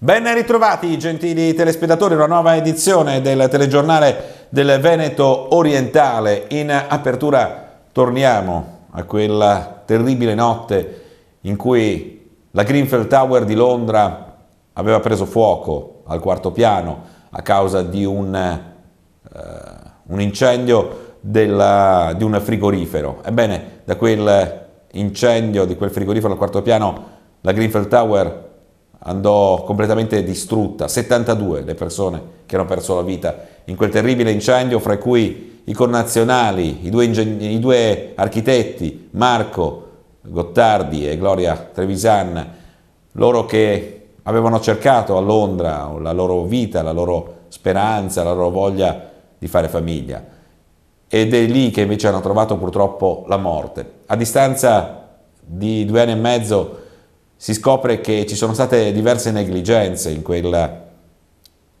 Ben ritrovati gentili telespettatori, una nuova edizione del telegiornale del Veneto orientale. In apertura torniamo a quella terribile notte in cui la Greenfield Tower di Londra aveva preso fuoco al quarto piano a causa di un, eh, un incendio della, di un frigorifero. Ebbene, da quel incendio di quel frigorifero al quarto piano la Greenfield Tower andò completamente distrutta, 72 le persone che hanno perso la vita in quel terribile incendio, fra cui i connazionali, i due, i due architetti Marco Gottardi e Gloria Trevisan, loro che avevano cercato a Londra la loro vita, la loro speranza, la loro voglia di fare famiglia. Ed è lì che invece hanno trovato purtroppo la morte. A distanza di due anni e mezzo si scopre che ci sono state diverse negligenze in quella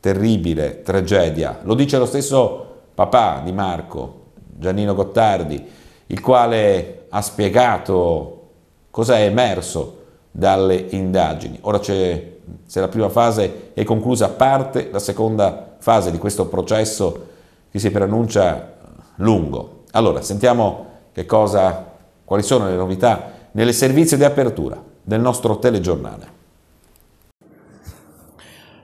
terribile tragedia. Lo dice lo stesso papà di Marco, Giannino Gottardi, il quale ha spiegato cosa è emerso dalle indagini. Ora c'è, se la prima fase è conclusa, parte la seconda fase di questo processo che si preannuncia lungo. Allora, sentiamo che cosa, quali sono le novità nelle servizi di apertura del nostro telegiornale.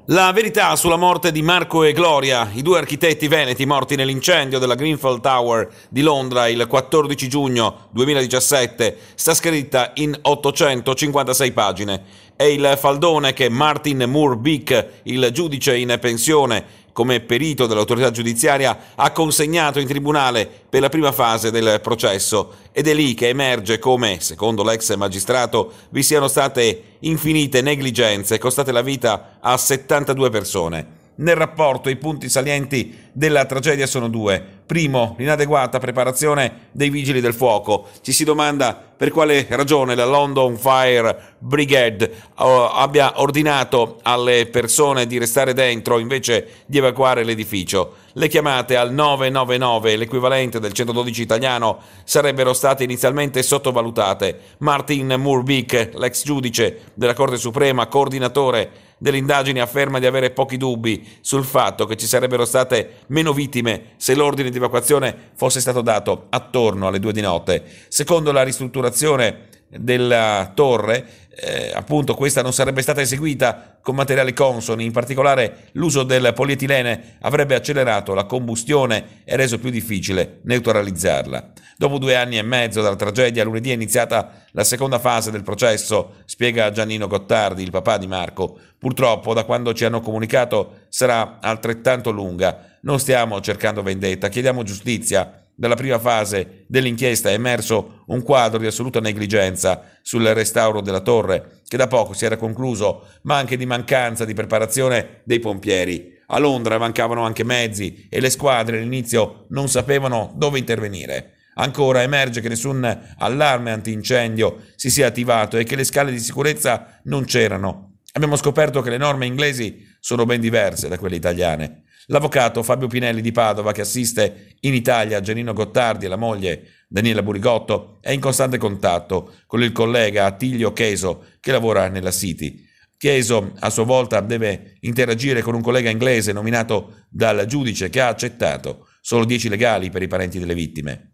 La verità sulla morte di Marco e Gloria, i due architetti veneti morti nell'incendio della Greenfield Tower di Londra il 14 giugno 2017, sta scritta in 856 pagine. È il faldone che Martin Moore Beak, il giudice in pensione come perito dell'autorità giudiziaria, ha consegnato in tribunale per la prima fase del processo ed è lì che emerge come, secondo l'ex magistrato, vi siano state infinite negligenze costate la vita a 72 persone. Nel rapporto i punti salienti della tragedia sono due. Primo, l'inadeguata preparazione dei vigili del fuoco. Ci si domanda per quale ragione la London Fire Brigade eh, abbia ordinato alle persone di restare dentro invece di evacuare l'edificio. Le chiamate al 999, l'equivalente del 112 italiano, sarebbero state inizialmente sottovalutate. Martin Murbeek, l'ex giudice della Corte Suprema, coordinatore delle indagini afferma di avere pochi dubbi sul fatto che ci sarebbero state meno vittime se l'ordine di evacuazione fosse stato dato attorno alle due di notte. Secondo la ristrutturazione della torre, eh, appunto questa non sarebbe stata eseguita con materiali consoni, in particolare l'uso del polietilene avrebbe accelerato la combustione e reso più difficile neutralizzarla. Dopo due anni e mezzo dalla tragedia, lunedì è iniziata la seconda fase del processo, spiega Giannino Gottardi, il papà di Marco. Purtroppo, da quando ci hanno comunicato, sarà altrettanto lunga. Non stiamo cercando vendetta, chiediamo giustizia dalla prima fase dell'inchiesta è emerso un quadro di assoluta negligenza sul restauro della torre, che da poco si era concluso, ma anche di mancanza di preparazione dei pompieri. A Londra mancavano anche mezzi e le squadre all'inizio non sapevano dove intervenire. Ancora emerge che nessun allarme antincendio si sia attivato e che le scale di sicurezza non c'erano. Abbiamo scoperto che le norme inglesi sono ben diverse da quelle italiane. L'avvocato Fabio Pinelli di Padova, che assiste in Italia Gianino Gottardi e la moglie Daniela Burigotto, è in costante contatto con il collega Attilio Cheso, che lavora nella City. Chieso a sua volta deve interagire con un collega inglese nominato dal giudice che ha accettato solo 10 legali per i parenti delle vittime.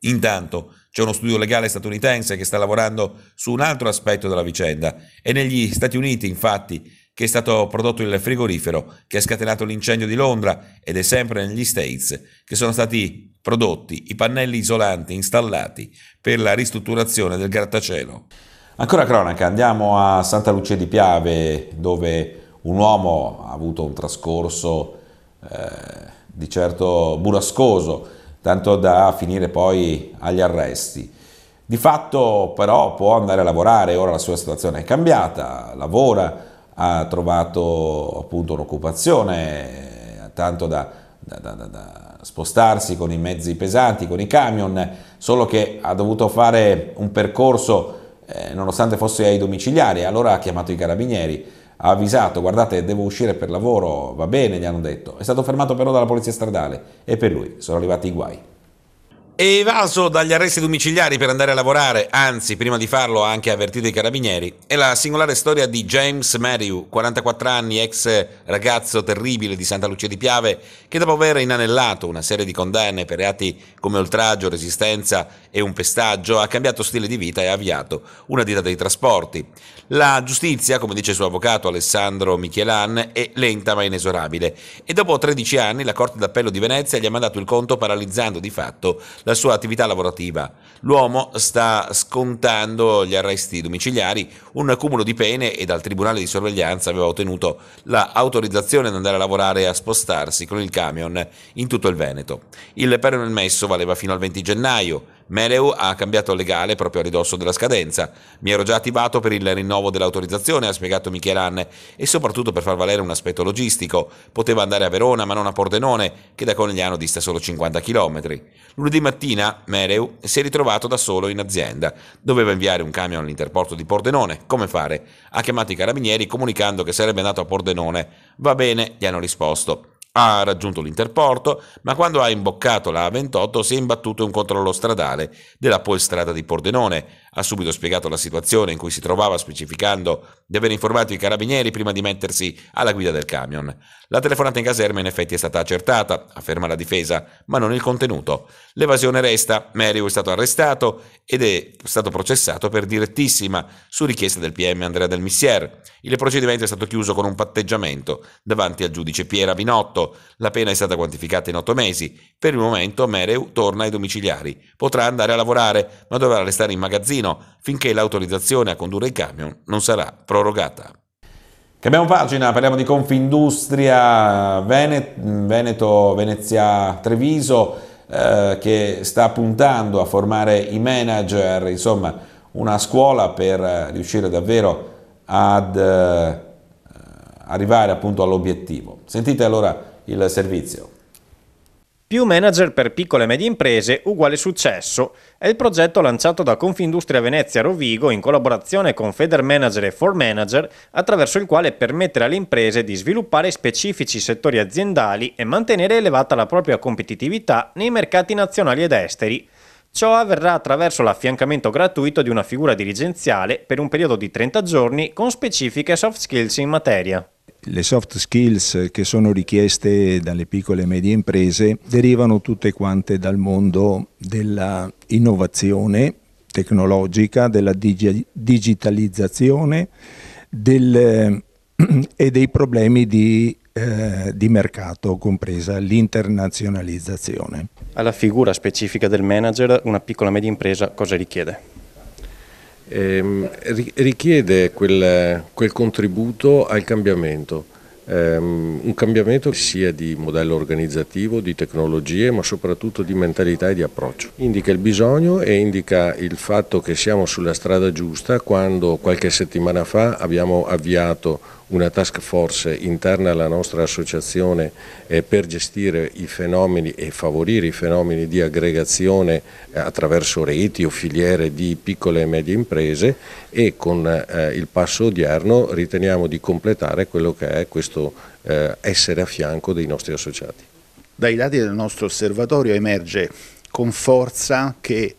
Intanto c'è uno studio legale statunitense che sta lavorando su un altro aspetto della vicenda e negli Stati Uniti infatti che è stato prodotto il frigorifero che ha scatenato l'incendio di Londra ed è sempre negli States che sono stati prodotti i pannelli isolanti installati per la ristrutturazione del grattacielo. Ancora cronaca, andiamo a Santa Lucia di Piave dove un uomo ha avuto un trascorso eh, di certo burrascoso, tanto da finire poi agli arresti. Di fatto però può andare a lavorare, ora la sua situazione è cambiata, lavora, ha trovato appunto un'occupazione, eh, tanto da, da, da, da, spostarsi con i mezzi pesanti, con i camion, solo che ha dovuto fare un percorso eh, nonostante fosse ai domiciliari, allora ha chiamato i carabinieri, ha avvisato, guardate devo uscire per lavoro, va bene, gli hanno detto, è stato fermato però dalla polizia stradale e per lui sono arrivati i guai è evaso dagli arresti domiciliari per andare a lavorare, anzi prima di farlo ha anche avvertito i carabinieri, è la singolare storia di James Merriu, 44 anni, ex ragazzo terribile di Santa Lucia di Piave, che dopo aver inanellato una serie di condanne per reati come oltraggio, resistenza e un pestaggio, ha cambiato stile di vita e ha avviato una ditta dei trasporti. La giustizia, come dice il suo avvocato Alessandro Michelan, è lenta ma inesorabile e dopo 13 anni la Corte d'Appello di Venezia gli ha mandato il conto paralizzando di fatto la la sua attività lavorativa. L'uomo sta scontando gli arresti domiciliari, un accumulo di pene e dal Tribunale di sorveglianza aveva ottenuto l'autorizzazione ad andare a lavorare e a spostarsi con il camion in tutto il Veneto. Il permesso messo valeva fino al 20 gennaio, Meleu ha cambiato legale proprio a ridosso della scadenza. Mi ero già attivato per il rinnovo dell'autorizzazione, ha spiegato Michelan, e soprattutto per far valere un aspetto logistico. Poteva andare a Verona, ma non a Pordenone, che da Conegliano dista solo 50 km. Lunedì mattina mattina Mereu si è ritrovato da solo in azienda. Doveva inviare un camion all'interporto di Pordenone. Come fare? Ha chiamato i carabinieri comunicando che sarebbe andato a Pordenone. Va bene, gli hanno risposto. Ha raggiunto l'interporto, ma quando ha imboccato la A28 si è imbattuto in un controllo stradale della polstrada di Pordenone. Ha subito spiegato la situazione in cui si trovava, specificando di aver informato i carabinieri prima di mettersi alla guida del camion. La telefonata in caserma in effetti è stata accertata, afferma la difesa, ma non il contenuto. L'evasione resta, Mario è stato arrestato ed è stato processato per direttissima su richiesta del PM Andrea Del Missier. Il procedimento è stato chiuso con un patteggiamento davanti al giudice Piera Binotto. La pena è stata quantificata in otto mesi. Per il momento Mereu torna ai domiciliari. Potrà andare a lavorare, ma dovrà restare in magazzino Trentino finché l'autorizzazione a condurre i camion non sarà prorogata. Cambiamo pagina, parliamo di Confindustria Veneto, Venezia Treviso eh, che sta puntando a formare i manager, insomma una scuola per riuscire davvero ad eh, arrivare appunto all'obiettivo. Sentite allora il servizio. Più manager per piccole e medie imprese uguale successo è il progetto lanciato da Confindustria Venezia Rovigo in collaborazione con Manager e For Manager, attraverso il quale permettere alle imprese di sviluppare specifici settori aziendali e mantenere elevata la propria competitività nei mercati nazionali ed esteri. Ciò avverrà attraverso l'affiancamento gratuito di una figura dirigenziale per un periodo di 30 giorni con specifiche soft skills in materia le soft skills che sono richieste dalle piccole e medie imprese derivano tutte quante dal mondo dell'innovazione tecnologica, della digi digitalizzazione del, e dei problemi di, eh, di mercato, compresa l'internazionalizzazione. Alla figura specifica del manager, una piccola e media impresa cosa richiede? ehm, richiede quel, quel, contributo al cambiamento, ehm, un cambiamento sia di modello organizzativo, di tecnologie, ma soprattutto di mentalità e di approccio. Indica il bisogno e indica il fatto che siamo sulla strada giusta quando qualche settimana fa abbiamo avviato una task force interna alla nostra associazione eh, per gestire i fenomeni e favorire i fenomeni di aggregazione eh, attraverso reti o filiere di piccole e medie imprese e con eh, il passo odierno riteniamo di completare quello che è questo essere a fianco dei nostri associati. Dai dati del nostro osservatorio emerge con forza che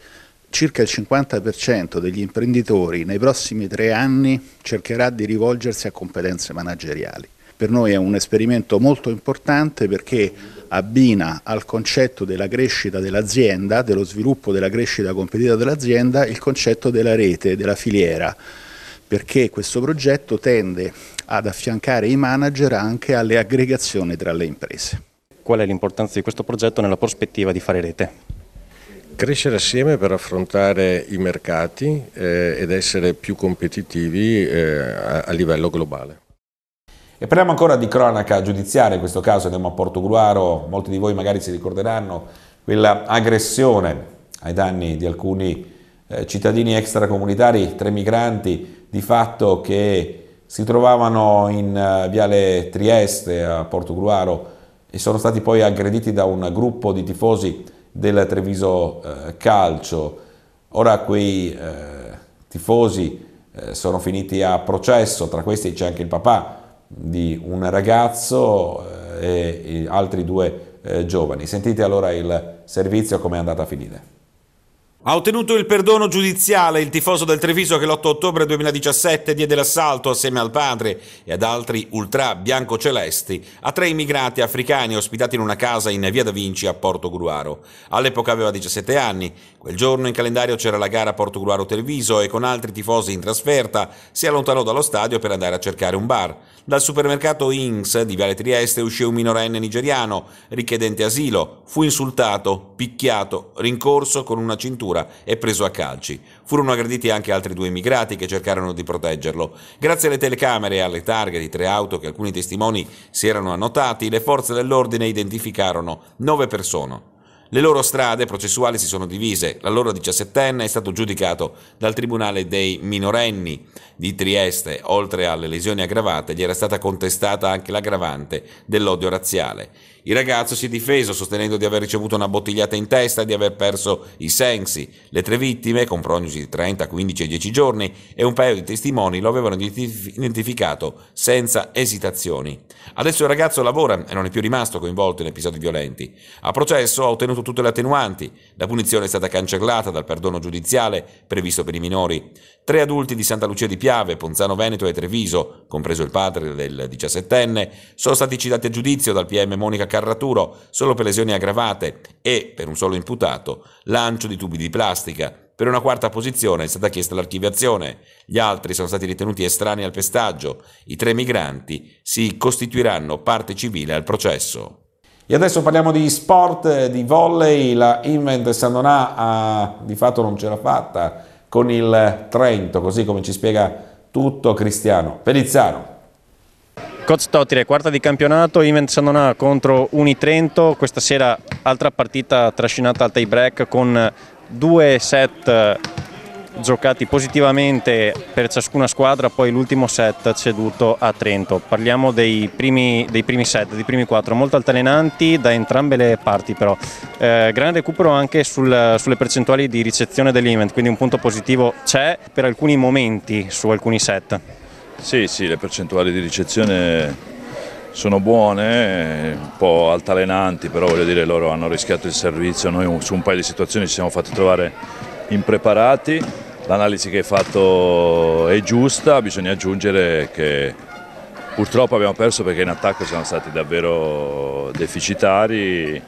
circa il 50% degli imprenditori nei prossimi tre anni cercherà di rivolgersi a competenze manageriali. Per noi è un esperimento molto importante perché abbina al concetto della crescita dell'azienda, dello sviluppo della crescita competitiva dell'azienda, il concetto della rete, della filiera, perché questo progetto tende ad affiancare i manager anche alle aggregazioni tra le imprese. Qual è l'importanza di questo progetto nella prospettiva di fare rete? Crescere assieme per affrontare i mercati eh, ed essere più competitivi eh, a, a livello globale. E parliamo ancora di cronaca giudiziaria, in questo caso andiamo a Portogruaro, molti di voi magari si ricorderanno quella aggressione ai danni di alcuni eh, cittadini extracomunitari, tre migranti di fatto che si trovavano in uh, Viale Trieste a Portogruaro e sono stati poi aggrediti da un gruppo di tifosi della Treviso eh, Calcio. Ora quei eh, tifosi eh, sono finiti a processo, tra questi c'è anche il papà di un ragazzo eh, e, altri due eh, giovani. Sentite allora il servizio come è andata a finire. Ha ottenuto il perdono giudiziale il tifoso del Treviso che l'8 ottobre 2017 diede l'assalto assieme al padre e ad altri ultra biancocelesti a tre immigrati africani ospitati in una casa in via da Vinci a Porto Gruaro. All'epoca aveva 17 anni. Quel giorno in calendario c'era la gara Porto Gruaro-Treviso e con altri tifosi in trasferta si allontanò dallo stadio per andare a cercare un bar. Dal supermercato Inks di Viale Trieste uscì un minorenne nigeriano richiedente asilo. Fu insultato, picchiato, rincorso con una cintura vettura e preso a calci. Furono aggrediti anche altri due immigrati che cercarono di proteggerlo. Grazie alle telecamere e alle targhe di tre auto che alcuni testimoni si erano annotati, le forze dell'ordine identificarono nove persone. Le loro strade processuali si sono divise. L'allora diciassettenne è stato giudicato dal Tribunale dei minorenni di Trieste. Oltre alle lesioni aggravate, gli era stata contestata anche l'aggravante dell'odio razziale. Il ragazzo si è difeso sostenendo di aver ricevuto una bottigliata in testa e di aver perso i sensi. Le tre vittime, con prognosi di 30, 15 e 10 giorni, e un paio di testimoni lo avevano identificato senza esitazioni. Adesso il ragazzo lavora e non è più rimasto coinvolto in episodi violenti. A processo ha ottenuto tutte le attenuanti. La punizione è stata cancellata dal perdono giudiziale previsto per i minori. Tre adulti di Santa Lucia di Piave, Ponzano Veneto e Treviso, compreso il padre del 17enne, sono stati citati a giudizio dal PM Monica Carraturo solo per lesioni aggravate e, per un solo imputato, lancio di tubi di plastica. Per una quarta posizione è stata chiesta l'archiviazione, gli altri sono stati ritenuti estranei al pestaggio, i tre migranti si costituiranno parte civile al processo. E adesso parliamo di sport, di volley, la Invent Sandonà ha, di fatto non ce l'ha fatta con il Trento, così come ci spiega tutto Cristiano Perizzano. Coach Totire, quarta di campionato, Invent Sandonà contro Unitrento, questa sera altra partita trascinata al tie break con due set eh, giocati positivamente per ciascuna squadra, poi l'ultimo set ceduto a Trento. Parliamo dei primi, dei primi, set, dei primi quattro, molto altalenanti da entrambe le parti però. Eh, gran recupero anche sul, sulle percentuali di ricezione dell'event, quindi un punto positivo c'è per alcuni momenti su alcuni set. Sì, sì, le percentuali di ricezione sono buone, un po' altalenanti, però voglio dire loro hanno rischiato il servizio, noi su un paio di situazioni ci siamo fatti trovare impreparati, l'analisi che hai fatto è giusta, bisogna aggiungere che purtroppo abbiamo perso perché in attacco siamo stati davvero deficitari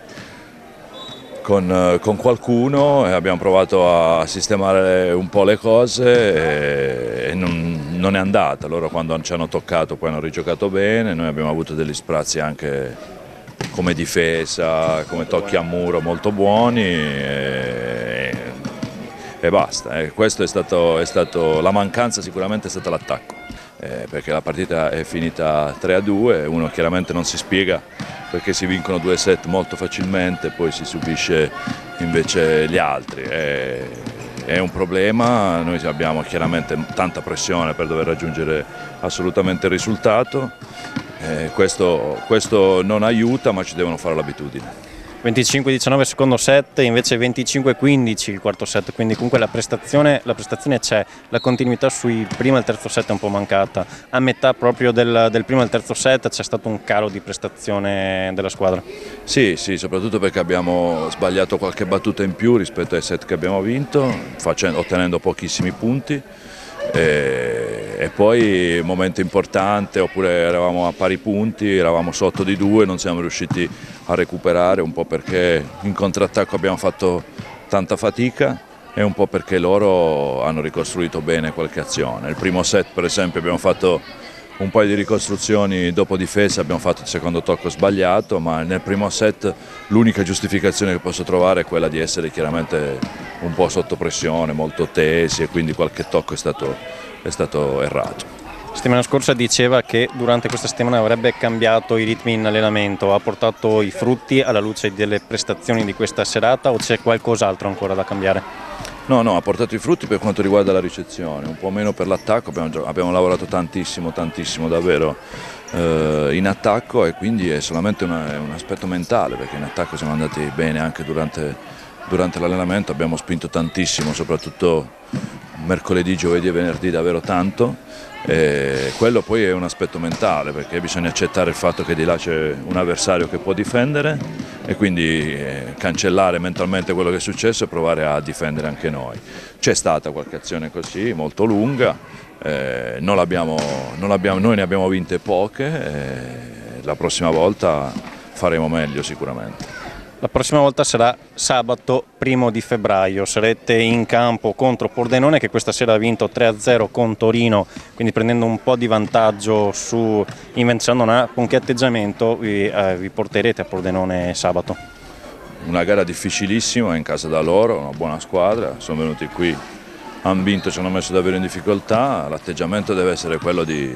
con, eh, con, qualcuno e abbiamo provato a sistemare un po' le cose e, e non, non, è andata. Loro quando ci hanno toccato poi hanno rigiocato bene, noi abbiamo avuto degli sprazzi anche come difesa, come tocchi a muro molto buoni e, e basta. E eh, questa è, è stato, la mancanza sicuramente è stata l'attacco eh, perché la partita è finita 3-2, a uno chiaramente non si spiega perché si vincono due set molto facilmente, poi si subisce invece gli altri. È, è un problema, noi abbiamo chiaramente tanta pressione per dover raggiungere assolutamente il risultato, eh, questo, questo non aiuta ma ci devono fare l'abitudine. 25-19 secondo set, invece 25-15 il quarto set, quindi comunque la prestazione, la prestazione c'è, la continuità sui primo e il terzo set è un po' mancata, a metà proprio del, del primo e il terzo set c'è stato un calo di prestazione della squadra. Sì, sì, soprattutto perché abbiamo sbagliato qualche battuta in più rispetto ai set che abbiamo vinto, facendo, ottenendo pochissimi punti. E e poi momento importante oppure eravamo a pari punti, eravamo sotto di due, non siamo riusciti a recuperare un po' perché in contrattacco abbiamo fatto tanta fatica e un po' perché loro hanno ricostruito bene qualche azione. Il primo set per esempio abbiamo fatto un paio di ricostruzioni dopo difesa, abbiamo fatto il secondo tocco sbagliato, ma nel primo set l'unica giustificazione che posso trovare è quella di essere chiaramente un po' sotto pressione, molto tesi e quindi qualche tocco è stato, è stato errato. La settimana scorsa diceva che durante questa settimana avrebbe cambiato i ritmi in allenamento, ha portato i frutti alla luce delle prestazioni di questa serata o c'è qualcos'altro ancora da cambiare? No, no, ha portato i frutti per quanto riguarda la ricezione, un po' meno per l'attacco, abbiamo, abbiamo, lavorato tantissimo, tantissimo davvero eh, in attacco e quindi è solamente una, un aspetto mentale perché in attacco siamo andati bene anche durante, durante l'allenamento, abbiamo spinto tantissimo, soprattutto mercoledì, giovedì e venerdì davvero tanto e eh, quello poi è un aspetto mentale perché bisogna accettare il fatto che di là c'è un avversario che può difendere e quindi eh, cancellare mentalmente quello che è successo e provare a difendere anche noi. C'è stata qualche azione così molto lunga, eh, abbiamo, abbiamo, noi ne abbiamo vinte poche, eh, la prossima volta faremo meglio sicuramente. La prossima volta sarà sabato 1 di febbraio, sarete in campo contro Pordenone che questa sera ha vinto 3-0 con Torino, quindi prendendo un po' di vantaggio su Invenzianona, con che atteggiamento vi, eh, vi porterete a Pordenone sabato? Una gara difficilissima in casa da loro, una buona squadra, sono venuti qui, hanno vinto, ci hanno messo davvero in difficoltà, l'atteggiamento deve essere quello di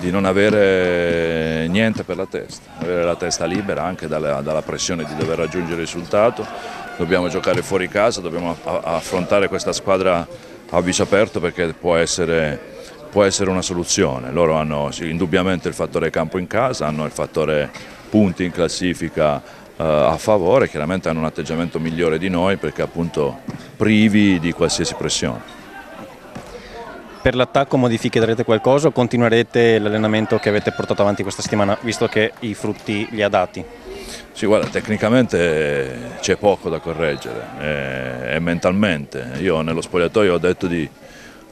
di non avere niente per la testa, avere la testa libera anche dalla, dalla pressione di dover raggiungere il risultato, dobbiamo giocare fuori casa, dobbiamo affrontare questa squadra a viso aperto perché può essere può essere una soluzione. Loro hanno indubbiamente il fattore campo in casa, hanno il fattore punti in classifica eh, a favore, chiaramente hanno un atteggiamento migliore di noi perché appunto privi di qualsiasi pressione. Per l'attacco modificherete qualcosa o continuerete l'allenamento che avete portato avanti questa settimana, visto che i frutti li ha dati? Sì, guarda, tecnicamente c'è poco da correggere e, eh, e, mentalmente. Io nello spogliatoio ho detto di,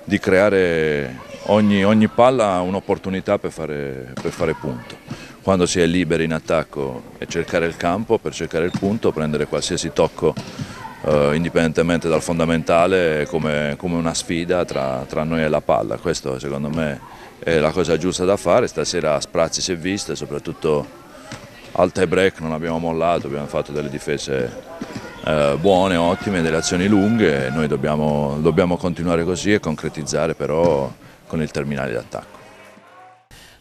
di creare ogni, ogni palla un'opportunità per, per fare punto quando si è liberi in attacco e cercare il campo per cercare il punto, prendere qualsiasi tocco eh, indipendentemente dal fondamentale come, come una sfida tra, tra, noi e la palla, questo secondo me è la cosa giusta da fare, stasera Sprazzi si è vista soprattutto al tie break non abbiamo mollato, abbiamo fatto delle difese eh, buone, ottime, delle azioni lunghe, noi dobbiamo, dobbiamo continuare così e concretizzare però con il terminale d'attacco.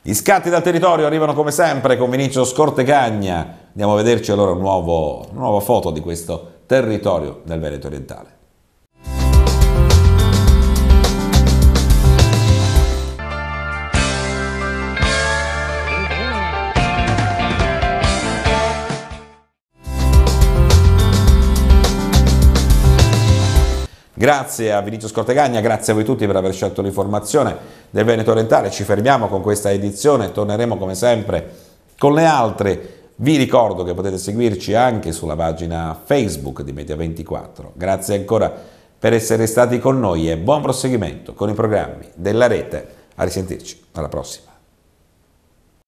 Gli scatti dal territorio arrivano come sempre con Vinicio Scortegagna. Andiamo a vederci allora una nuova foto di questo territorio del Veneto orientale. Grazie a Vinicio Scortegagna, grazie a voi tutti per aver scelto l'informazione del Veneto Orientale. Ci fermiamo con questa edizione, torneremo come sempre con le altre edizioni vi ricordo che potete seguirci anche sulla pagina Facebook di Media24. Grazie ancora per essere stati con noi e buon proseguimento con i programmi della rete. A risentirci, alla prossima.